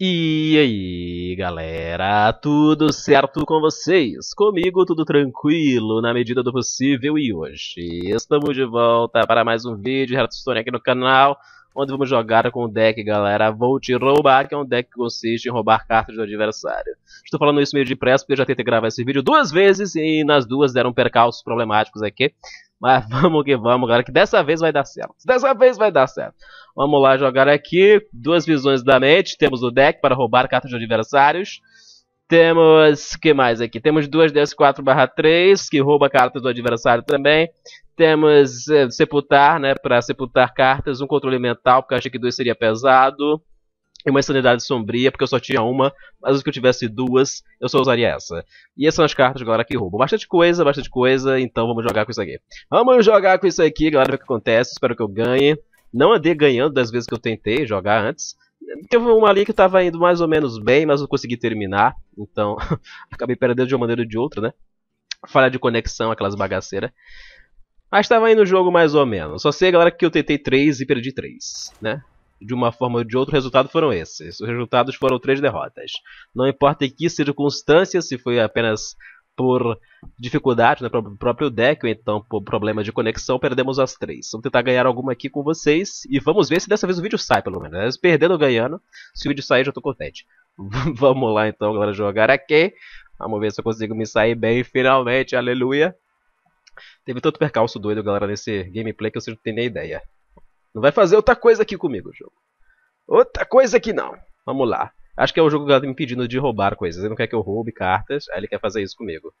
E aí, galera, tudo certo com vocês? Comigo tudo tranquilo, na medida do possível, e hoje estamos de volta para mais um vídeo de Hearthstone aqui no canal, onde vamos jogar com o deck, galera, Vou Te Roubar, que é um deck que consiste em roubar cartas do adversário. Estou falando isso meio depressa porque eu já tentei gravar esse vídeo duas vezes e nas duas deram percalços problemáticos aqui, mas vamos que vamos, galera, que dessa vez vai dar certo. Dessa vez vai dar certo. Vamos lá jogar aqui. Duas visões da mente. Temos o deck para roubar cartas de adversários. Temos, que mais aqui? Temos duas ds 4 barra 3, que rouba cartas do adversário também. Temos é, sepultar, né, para sepultar cartas. Um controle mental, porque eu achei que dois seria pesado é uma insanidade sombria, porque eu só tinha uma, mas se eu tivesse duas, eu só usaria essa. E essas são as cartas, galera, que roubam bastante coisa, bastante coisa, então vamos jogar com isso aqui. Vamos jogar com isso aqui, galera, ver o que acontece, espero que eu ganhe. Não andei ganhando das vezes que eu tentei jogar antes. Teve uma ali que estava indo mais ou menos bem, mas não consegui terminar, então acabei perdendo de uma maneira ou de outra, né? Falha de conexão, aquelas bagaceiras. Mas estava indo o jogo mais ou menos. Só sei, galera, que eu tentei três e perdi três, né? de uma forma ou de outra, o resultado foram esses. Os resultados foram três derrotas. Não importa em que circunstância, se foi apenas por dificuldade no né, próprio deck ou então por problema de conexão, perdemos as três. Vamos tentar ganhar alguma aqui com vocês e vamos ver se dessa vez o vídeo sai, pelo menos. Né. Perdendo ou ganhando, se o vídeo sair, já tô contente. vamos lá então, galera, jogar aqui. Vamos ver se eu consigo me sair bem finalmente, aleluia. Teve tanto percalço doido, galera, nesse gameplay que eu não tenho nem ideia. Não vai fazer outra coisa aqui comigo, jogo. Outra coisa aqui não. Vamos lá. Acho que é o jogo que tá me pedindo de roubar coisas. Ele não quer que eu roube cartas, aí ele quer fazer isso comigo.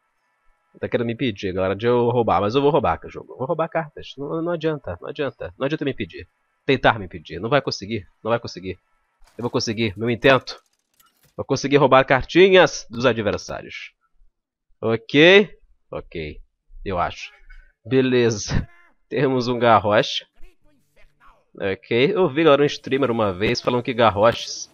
Ele tá querendo me pedir, galera, de eu roubar, mas eu vou roubar, jogo. Eu vou roubar cartas. Não, não adianta, não adianta. Não adianta me pedir. Tentar me pedir. Não vai conseguir, não vai conseguir. Eu vou conseguir, meu intento. Vou conseguir roubar cartinhas dos adversários. Ok? Ok. Eu acho. Beleza. Temos um garrote. Ok? Eu vi agora um streamer uma vez falando que garroches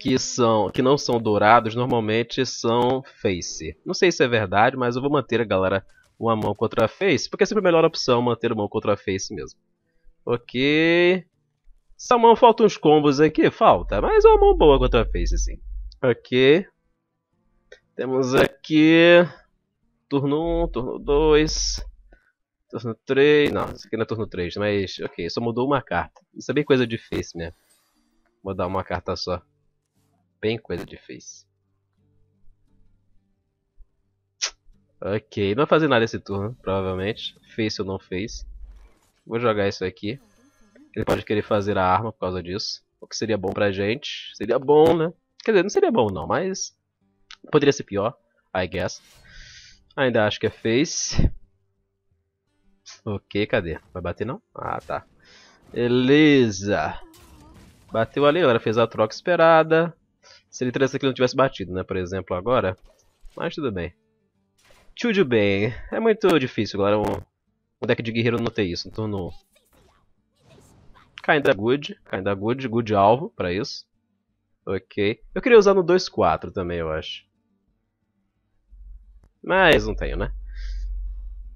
que são que não são dourados normalmente são face. Não sei se é verdade, mas eu vou manter a galera uma mão contra a face, porque é sempre a melhor opção manter a mão contra a face mesmo. Ok. Salmão, falta uns combos aqui? Falta, mas é uma mão boa contra a face, sim. Ok. Temos aqui... Turno 1, um, turno 2... Turno 3. Não, isso aqui não é turno 3, mas ok, só mudou uma carta. Isso é bem coisa de face mesmo. Mudar uma carta só. Bem coisa de face. Ok, não vai fazer nada esse turno, provavelmente. Face ou não face. Vou jogar isso aqui. Ele pode querer fazer a arma por causa disso. O que seria bom pra gente. Seria bom, né? Quer dizer, não seria bom não, mas... Poderia ser pior, I guess. Ainda acho que é face. Ok, cadê? Vai bater não? Ah, tá. Beleza. Bateu ali, galera. Fez a troca esperada. Seria interessante que ele não tivesse batido, né? Por exemplo, agora. Mas tudo bem. Tudo bem. É muito difícil, galera. Um, deck de guerreiro não ter isso. Então não... Kinda good. Kinda good. Good alvo pra isso. Ok. Eu queria usar no 2-4 também, eu acho. Mas não tenho, né?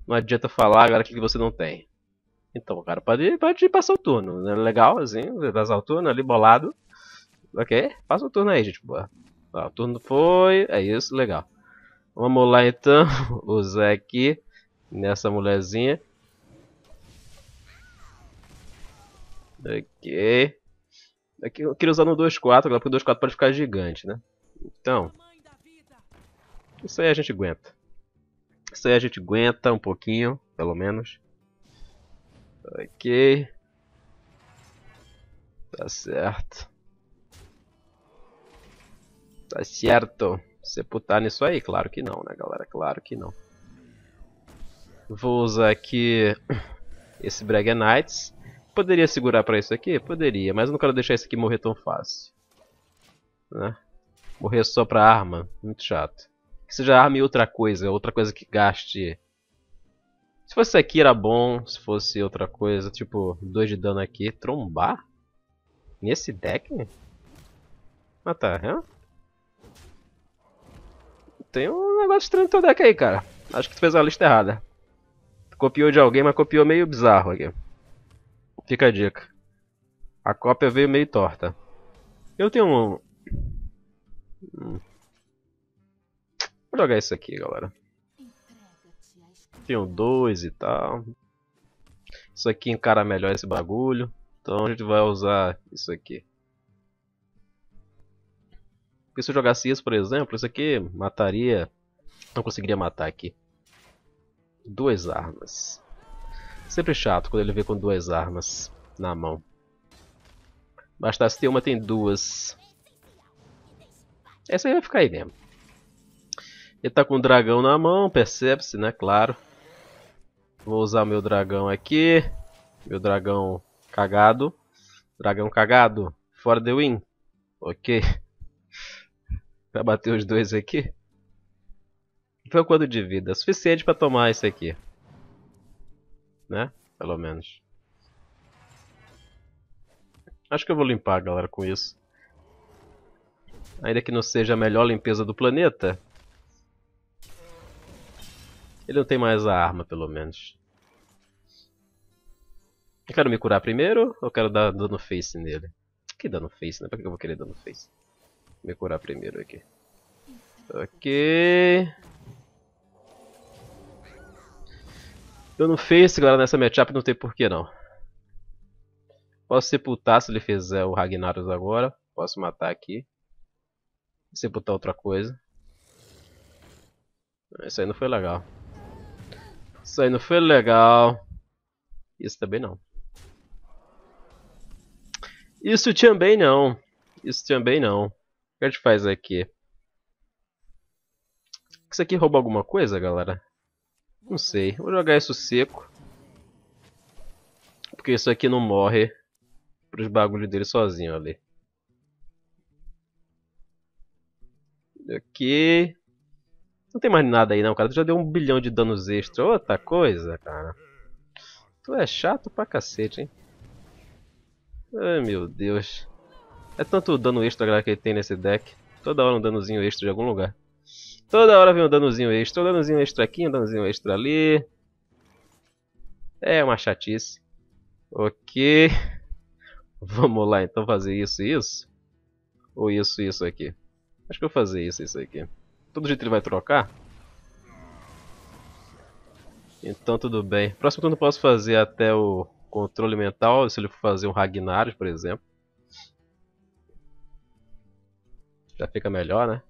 Não adianta falar, agora que você não tem. Então, o cara, pode, pode passar o turno. Né? Legal, assim, passar o turno ali bolado. Ok, passa o turno aí, gente. Boa. o turno foi. É isso, legal. Vamos lá então. O Zé aqui. Nessa mulherzinha. Ok. Aqui é eu queria usar no 2-4, agora porque o 2-4 pode ficar gigante, né? Então. Isso aí a gente aguenta que isso aí a gente aguenta um pouquinho, pelo menos. Ok. Tá certo. Tá certo. Sepultar nisso aí? Claro que não, né, galera? Claro que não. Vou usar aqui esse Brega Knights. Poderia segurar pra isso aqui? Poderia, mas eu não quero deixar isso aqui morrer tão fácil. Né? Morrer só pra arma, muito chato que você já arme outra coisa, outra coisa que gaste. Se fosse aqui era bom, se fosse outra coisa, tipo, 2 de dano aqui, trombar? Nesse deck? Ah tá, é? Tem um negócio estranho no teu deck aí, cara. Acho que tu fez a lista errada. Tu copiou de alguém, mas copiou meio bizarro aqui. Fica a dica. A cópia veio meio torta. Eu tenho um... Hum. Vou jogar isso aqui, galera. Tenho dois e tal. Isso aqui encara melhor esse bagulho. Então a gente vai usar isso aqui. Porque se eu jogasse isso, por exemplo, isso aqui mataria... Não conseguiria matar aqui. Duas armas. Sempre chato quando ele vê com duas armas na mão. Bastasse ter uma, tem duas. Essa aí vai ficar aí mesmo. Ele tá com o dragão na mão, percebe-se, né? Claro. Vou usar meu dragão aqui. Meu dragão cagado. Dragão cagado. For the win. Ok. Pra bater os dois aqui. Foi o quanto de vida? suficiente pra tomar isso aqui. Né? Pelo menos. Acho que eu vou limpar, galera, com isso. Ainda que não seja a melhor limpeza do planeta, ele não tem mais a arma, pelo menos. Eu quero me curar primeiro ou quero dar dano face nele? Que dano face, né? Pra que eu vou querer dano face? Vou me curar primeiro aqui. Ok. Dano face, galera, nessa matchup não tem porquê não. Posso sepultar se ele fizer o Ragnaros agora. Posso matar aqui. Sepultar outra coisa. Isso aí não foi legal. Isso aí não foi legal. Isso também não. Isso também não. Isso também não. O que a gente faz aqui? Isso aqui rouba alguma coisa, galera? Não sei. Vou jogar isso seco. Porque isso aqui não morre pros bagulhos dele sozinho ali. Ok. Não tem mais nada aí não, cara. Tu já deu um bilhão de danos extra. Outra coisa, cara. Tu é chato pra cacete, hein? Ai, meu Deus. É tanto dano extra cara, que ele tem nesse deck. Toda hora um danozinho extra de algum lugar. Toda hora vem um danozinho extra. Um danozinho extra aqui, um danozinho extra ali. É uma chatice. Ok. Vamos lá então fazer isso e isso. Ou isso e isso aqui. Acho que eu vou fazer isso e isso aqui todo jeito ele vai trocar. Então tudo bem. Próximo turno eu posso fazer até o controle mental, se ele for fazer um Ragnaros, por exemplo. Já fica melhor, né?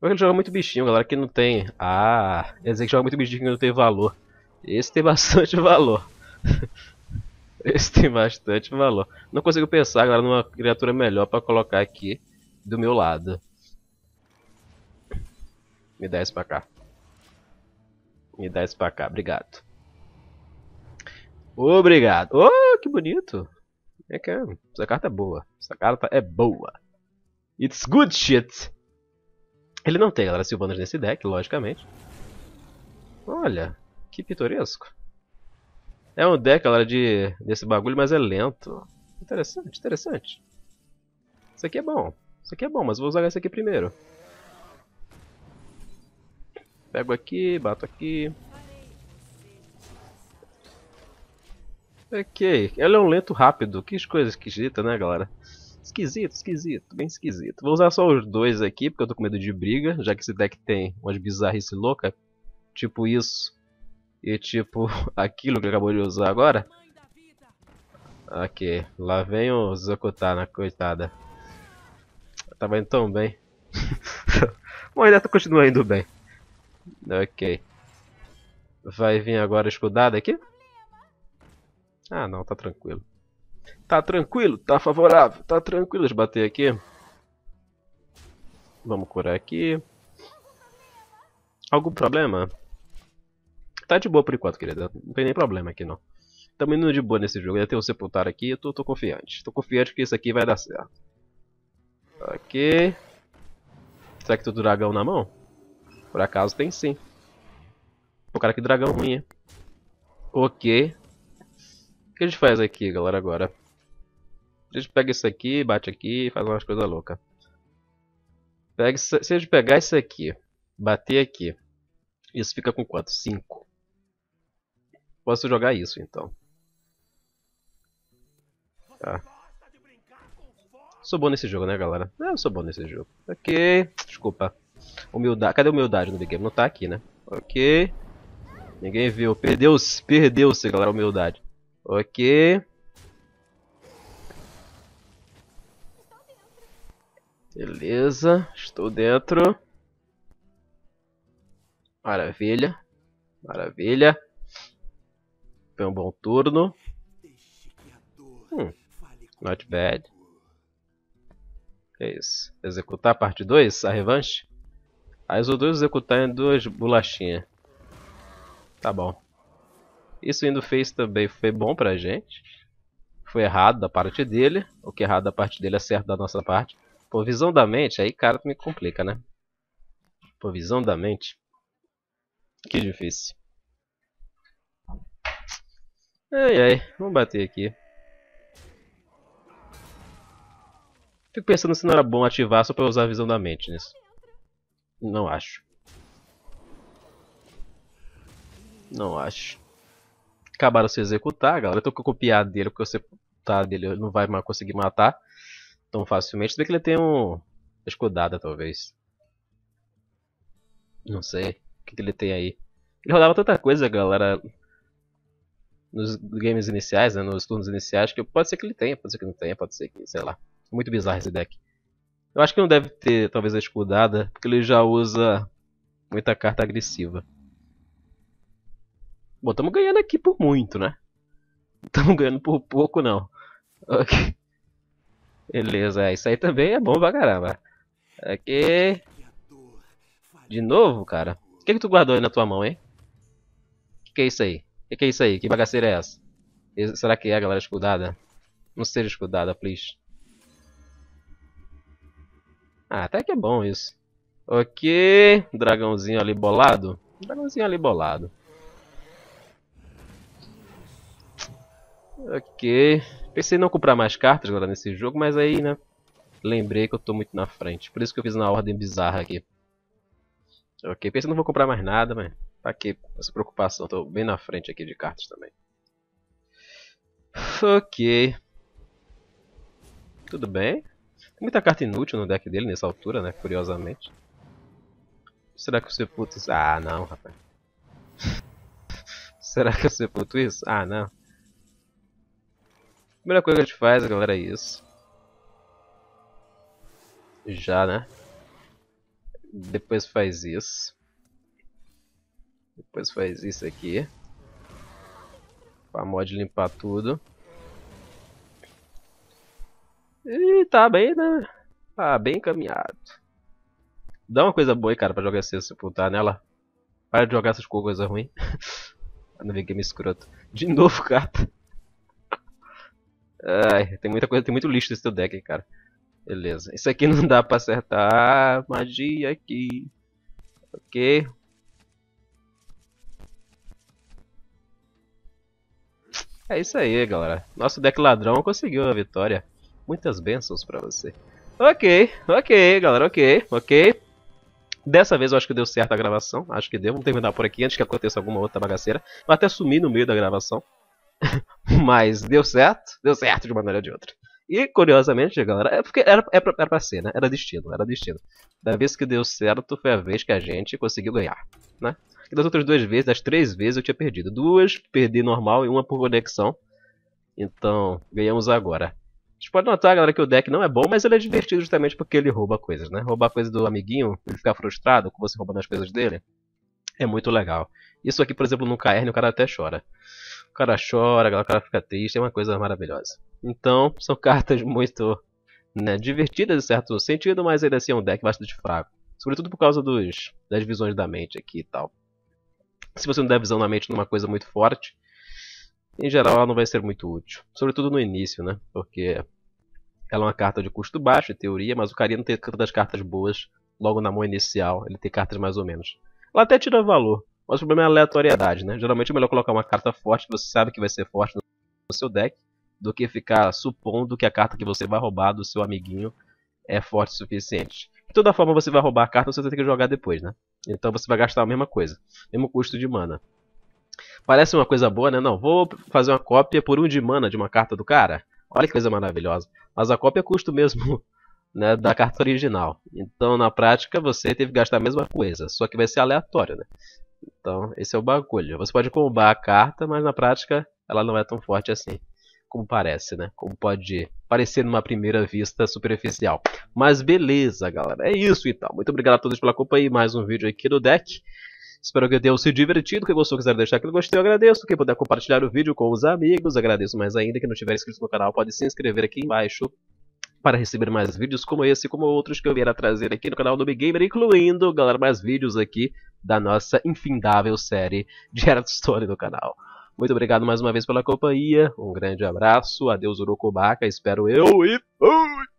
Porque ele joga muito bichinho, galera que não tem... Ah, quer dizer que joga muito bichinho que não tem valor. Esse tem bastante valor. Esse tem bastante valor. Não consigo pensar, galera, numa criatura melhor pra colocar aqui do meu lado. Me dá esse pra cá. Me dá esse pra cá, obrigado. Obrigado. Oh, que bonito. É que é, Essa carta é boa. Essa carta é boa. It's good shit. Ele não tem, galera, Silvanas nesse deck, logicamente. Olha, que pitoresco. É um deck, galera, de, desse bagulho, mas é lento. Interessante, interessante. Isso aqui é bom. Isso aqui é bom, mas vou usar esse aqui primeiro. Pego aqui, bato aqui. Ok, ela é um lento rápido. Que coisa esquisita, né, galera? Esquisito, esquisito, bem esquisito. Vou usar só os dois aqui, porque eu tô com medo de briga, já que esse deck tem umas bizarrice loucas, Tipo isso. E tipo aquilo que acabou de usar agora. Ok, lá vem o Zakutana, né, coitada. Tava indo tão bem. Bom, ainda continua indo bem. Ok. Vai vir agora escudado aqui? Ah, não, tá tranquilo. Tá tranquilo, tá favorável, tá tranquilo de bater aqui. Vamos curar aqui. Algum problema? Tá de boa por enquanto, querida. Não tem nem problema aqui, não. Tamo indo de boa nesse jogo. Eu tenho o Sepultar aqui, eu tô, tô confiante. Tô confiante que isso aqui vai dar certo. Ok. Será que tem o dragão na mão? Por acaso tem sim. O cara que dragão ruim, hein? Ok. O que a gente faz aqui, galera, agora? A gente pega isso aqui, bate aqui e faz umas coisas loucas. Pega isso, se a gente pegar isso aqui, bater aqui, isso fica com quanto? 5. Posso jogar isso, então. Tá. Sou bom nesse jogo, né, galera? Eu sou bom nesse jogo. Ok, desculpa. Humildade. Cadê a humildade no big Não tá aqui, né? Ok. Ninguém viu. Perdeu-se, perdeu-se, galera, humildade. Ok. Beleza, estou dentro. Maravilha. Maravilha. Foi um bom turno. Hum, not bad. É isso. Executar parte 2, a revanche? Aí os dois executaram em duas bolachinhas. Tá bom. Isso indo fez também foi bom pra gente. Foi errado da parte dele. O que é errado da parte dele é certo da nossa parte. Por visão da mente, aí cara me complica, né? Por visão da mente. Que difícil. Ai ai, vamos bater aqui. Fico pensando se não era bom ativar só pra usar a visão da mente nisso. Não acho. Não acho. Acabaram se executar, galera. Eu tô com copiar dele, porque você tá dele não vai conseguir matar tão facilmente. Se que ele tem um. Escudada, talvez. Não sei. O que, que ele tem aí? Ele rodava tanta coisa, galera. Nos games iniciais, né, nos turnos iniciais, que pode ser que ele tenha, pode ser que não tenha, pode ser que, sei lá. Muito bizarro esse deck. Eu acho que não deve ter, talvez, a escudada, porque ele já usa muita carta agressiva. Bom, estamos ganhando aqui por muito, né? Estamos ganhando por pouco, não. Ok. Beleza, é, isso aí também é bom pra caramba. Aqui. De novo, cara? O que, que tu guardou aí na tua mão, hein? O que, que é isso aí? O que, que é isso aí? Que bagaceira é essa? Será que é, galera, escudada? Não seja escudada, please. Ah, até que é bom isso. Ok, dragãozinho ali bolado. Dragãozinho ali bolado. Ok. Pensei em não comprar mais cartas agora nesse jogo, mas aí, né? Lembrei que eu tô muito na frente. Por isso que eu fiz uma ordem bizarra aqui. Ok, pensei que não vou comprar mais nada, mas... Pra tá que essa preocupação? Tô bem na frente aqui de cartas também. Ok. Tudo bem. Tem muita carta inútil no deck dele nessa altura, né? Curiosamente. Será que o sepulto isso? Ah, não, rapaz. Será que eu sepulto isso? Ah, não. A primeira coisa que a gente faz, galera, é isso. Já, né? Depois faz isso. Depois faz isso aqui. Pra mod limpar tudo. E tá bem, né? Tá bem encaminhado. Dá uma coisa boa aí, cara, pra jogar se sepultar nela. Para de jogar essas coisas ruins. Não vi game escroto. De novo, gata. Ai, tem muita coisa, tem muito lixo nesse teu deck, hein, cara. Beleza. Isso aqui não dá pra acertar. Magia aqui. Ok. É isso aí, galera. Nosso deck ladrão conseguiu a vitória. Muitas bênçãos para você. Ok, ok, galera, ok, ok. Dessa vez eu acho que deu certo a gravação. Acho que deu. Vamos terminar por aqui antes que aconteça alguma outra bagaceira. Vou até sumir no meio da gravação. Mas deu certo. Deu certo de uma maneira ou de outra. E, curiosamente, galera, é porque era, era, é era pra ser, né? Era destino, era destino. Da vez que deu certo foi a vez que a gente conseguiu ganhar, né? E das outras duas vezes, das três vezes, eu tinha perdido. Duas perdi normal e uma por conexão. Então, ganhamos agora gente pode notar, galera, que o deck não é bom, mas ele é divertido justamente porque ele rouba coisas, né? Roubar coisa do amiguinho, ele ficar frustrado com você roubando as coisas dele, é muito legal. Isso aqui, por exemplo, no KR, o cara até chora. O cara chora, o cara fica triste, é uma coisa maravilhosa. Então, são cartas muito né, divertidas em certo sentido, mas ainda assim é um deck bastante fraco. Sobretudo por causa dos, das visões da mente aqui e tal. Se você não der visão na mente numa coisa muito forte, em geral ela não vai ser muito útil. Sobretudo no início, né? Porque ela é uma carta de custo baixo, em teoria, mas o carinha não tem tantas cartas boas logo na mão inicial. Ele tem cartas mais ou menos. Ela até tira valor, mas o problema é a aleatoriedade, né? Geralmente é melhor colocar uma carta forte que você sabe que vai ser forte no seu deck do que ficar supondo que a carta que você vai roubar do seu amiguinho é forte o suficiente. De toda forma, você vai roubar a carta, você vai ter que jogar depois, né? Então você vai gastar a mesma coisa, mesmo custo de mana. Parece uma coisa boa, né? Não, vou fazer uma cópia por um de mana de uma carta do cara. Olha que coisa maravilhosa. Mas a cópia custa o mesmo né, da carta original. Então, na prática, você teve que gastar a mesma coisa. Só que vai ser aleatório, né? Então, esse é o bagulho. Você pode combar a carta, mas na prática ela não é tão forte assim. Como parece, né? Como pode parecer numa primeira vista superficial. Mas beleza, galera. É isso então. Muito obrigado a todos pela companhia. Mais um vídeo aqui do deck. Espero que tenham se divertido. Quem gostou, quiser deixar aquele gostei, eu agradeço. Quem puder compartilhar o vídeo com os amigos, agradeço mais ainda. Quem não estiver inscrito no canal, pode se inscrever aqui embaixo para receber mais vídeos como esse e como outros que eu vier a trazer aqui no canal do Big Gamer, incluindo, galera, mais vídeos aqui da nossa infindável série de Gerard no do canal. Muito obrigado mais uma vez pela companhia, um grande abraço, adeus Urukubaka, espero eu e fui!